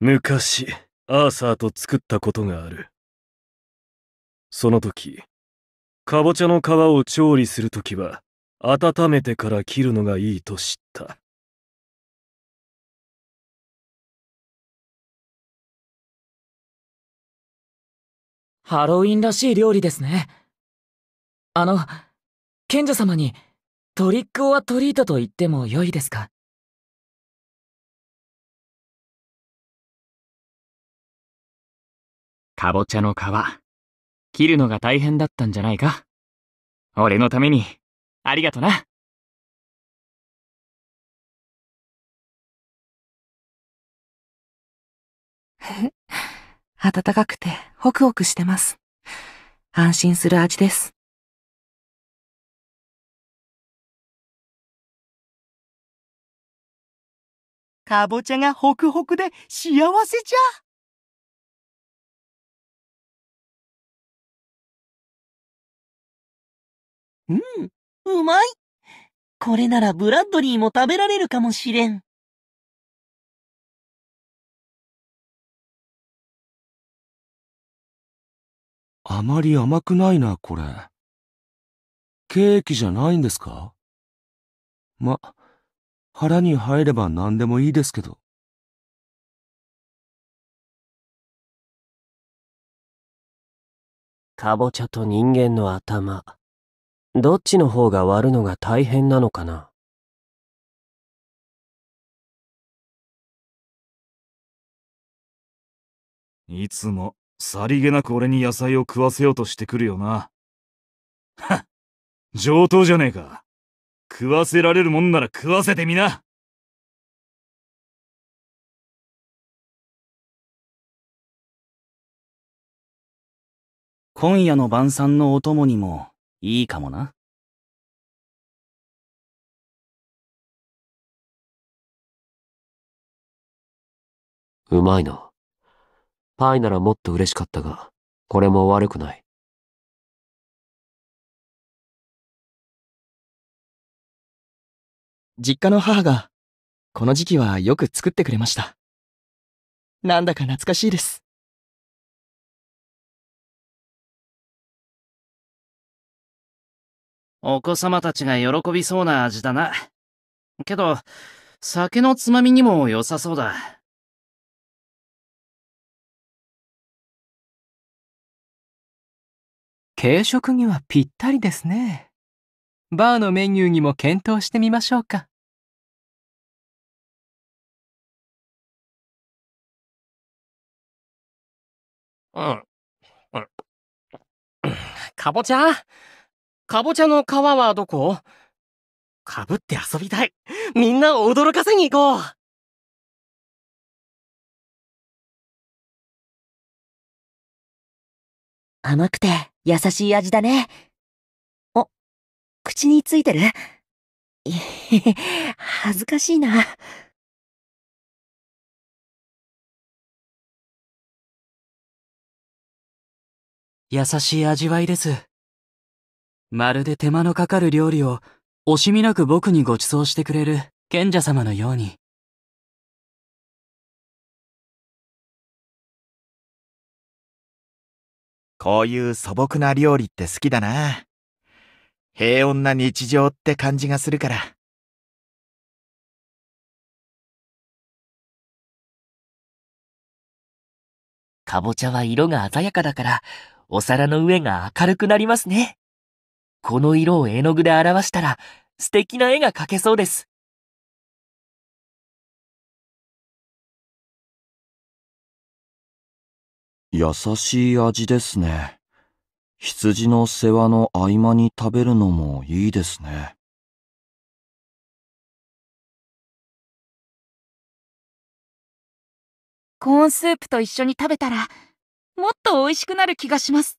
昔、アーサーと作ったことがある。その時、かぼちゃの皮を調理する時は、温めてから切るのがいいと知った。ハロウィンらしい料理ですね。あの、賢者様にトリックオアトリートと言っても良いですかかぼちゃの皮、切るのが大変だったんじゃないか俺のために、ありがとな。暖かくてホクホクしてます。安心する味です。かぼちゃがホクホクで幸せじゃ。うん、うまい。これならブラッドリーも食べられるかもしれん。あまり甘くないな、これ。ケーキじゃないんですかま、腹に入れば何でもいいですけど。かぼちゃと人間の頭。どっちの方が割るのが大変なのかな「いつもさりげなく俺に野菜を食わせようとしてくるよな。はっ、上等じゃねえか。食わせられるもんなら食わせてみな。今夜の晩餐のお供にもいいかもな。うまいな。パイならもっと嬉しかったが、これも悪くない。実家の母が、この時期はよく作ってくれました。なんだか懐かしいです。お子様たちが喜びそうな味だな。けど、酒のつまみにも良さそうだ。軽食にはぴったりですね。バーのメニューにも検討してみましょうか。うん。かぼちゃかぼちゃの皮はどこかぶって遊びたい。みんなを驚かせに行こう。甘くて優しい味だね。お、口についてるへへ、恥ずかしいな。優しい味わいです。まるで手間のかかる料理を惜しみなく僕にご馳走してくれる賢者様のように。こういう素朴な料理って好きだな。平穏な日常って感じがするから。かぼちゃは色が鮮やかだから、お皿の上が明るくなりますね。この色を絵の具で表したら素敵な絵が描けそうです。優しい味ですね。羊の世話の合間に食べるのもいいですね。コーンスープと一緒に食べたらもっと美味しくなる気がします。